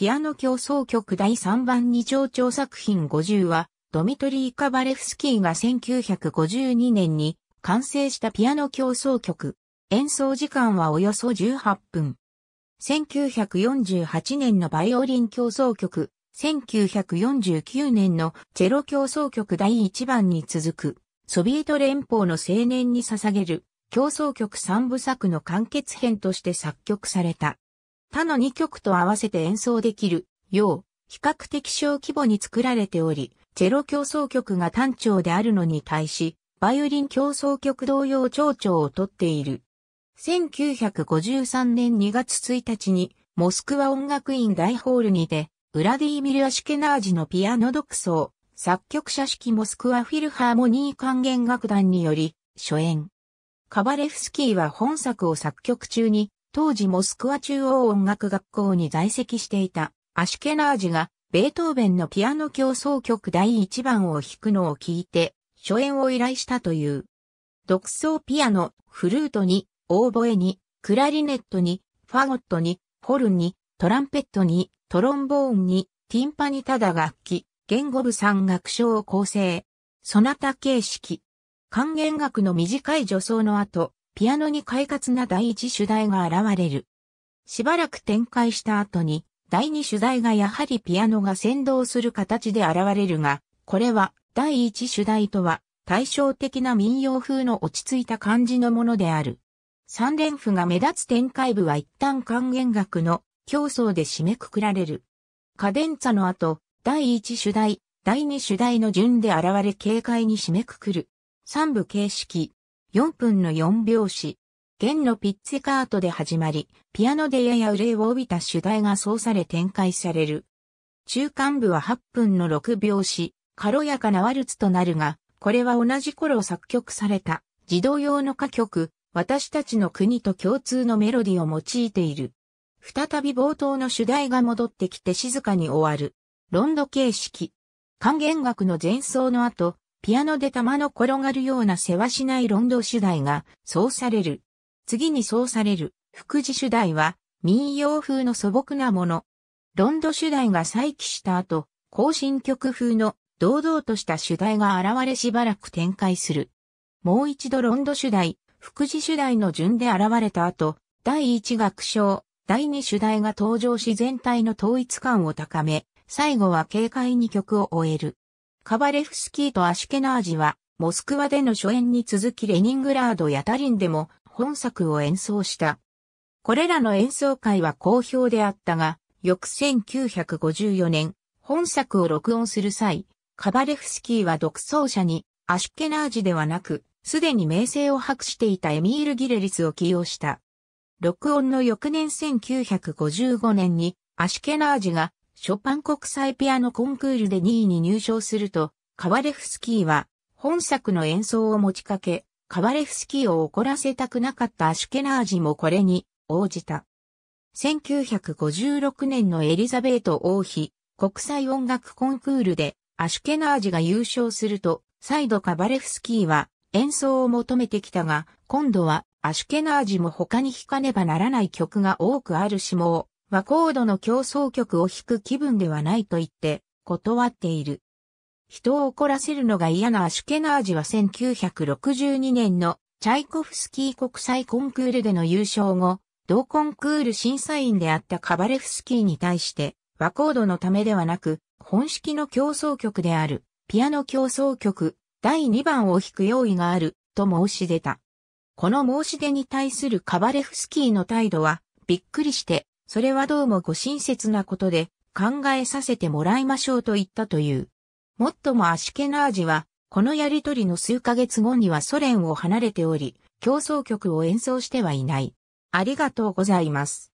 ピアノ競争曲第3番二丁調作品50は、ドミトリー・カバレフスキーが1952年に完成したピアノ競争曲。演奏時間はおよそ18分。1948年のバイオリン競争曲、1949年のチェロ競争曲第1番に続く、ソビエト連邦の青年に捧げる、競争曲3部作の完結編として作曲された。他の2曲と合わせて演奏できるよう、比較的小規模に作られており、チェロ競争曲が単調であるのに対し、バイオリン競争曲同様長調をとっている。1953年2月1日に、モスクワ音楽院大ホールにて、ウラディーミル・アシュケナージのピアノ独奏、作曲者式モスクワフィルハーモニー管弦楽団により、初演。カバレフスキーは本作を作曲中に、当時モスクワ中央音楽学校に在籍していたアシュケナージがベートーベンのピアノ競争曲第1番を弾くのを聞いて初演を依頼したという。独奏ピアノ、フルートに、オーボエに、クラリネットに、ファゴットに、ホルンに、トランペットに、トロンボーンに、ティンパニタダ楽器、言語部3楽章を構成。ソナタ形式。管弦楽の短い助奏の後、ピアノに快活な第一主題が現れる。しばらく展開した後に、第二主題がやはりピアノが先導する形で現れるが、これは第一主題とは対照的な民謡風の落ち着いた感じのものである。三連符が目立つ展開部は一旦還元楽の競争で締めくくられる。カデンツァの後、第一主題、第二主題の順で現れ軽快に締めくくる。三部形式、4分の4拍子。弦のピッツィカートで始まり、ピアノでやや憂いを帯びた主題が奏され展開される。中間部は8分の6拍子、軽やかなワルツとなるが、これは同じ頃作曲された、児童用の歌曲、私たちの国と共通のメロディを用いている。再び冒頭の主題が戻ってきて静かに終わる。ロンド形式。管弦楽の前奏の後、ピアノで玉の転がるようなせわしないロンド主題が、そうされる。次にそうされる、副次主題は、民謡風の素朴なもの。ロンド主題が再起した後、更進曲風の堂々とした主題が現れしばらく展開する。もう一度ロンド主題、副次主題の順で現れた後、第一楽章、第二主題が登場し全体の統一感を高め、最後は軽快に曲を終える。カバレフスキーとアシュケナージは、モスクワでの初演に続きレニングラードやタリンでも本作を演奏した。これらの演奏会は好評であったが、翌1954年、本作を録音する際、カバレフスキーは独奏者に、アシュケナージではなく、すでに名声を博していたエミール・ギレリスを起用した。録音の翌年1955年に、アシュケナージがショパン国際ピアノコンクールで2位に入賞すると、カバレフスキーは本作の演奏を持ちかけ、カバレフスキーを怒らせたくなかったアシュケナージもこれに応じた。1956年のエリザベート王妃国際音楽コンクールでアシュケナージが優勝すると、再度カバレフスキーは演奏を求めてきたが、今度はアシュケナージも他に弾かねばならない曲が多くあるしも和コードの競争曲を弾く気分ではないと言って断っている。人を怒らせるのが嫌なアシュケナージは1962年のチャイコフスキー国際コンクールでの優勝後、同コンクール審査員であったカバレフスキーに対して和コードのためではなく本式の競争曲であるピアノ競争曲第2番を弾く用意があると申し出た。この申し出に対するカバレフスキーの態度はびっくりしてそれはどうもご親切なことで考えさせてもらいましょうと言ったという。もっともアシュケナージは、このやりとりの数ヶ月後にはソ連を離れており、競争曲を演奏してはいない。ありがとうございます。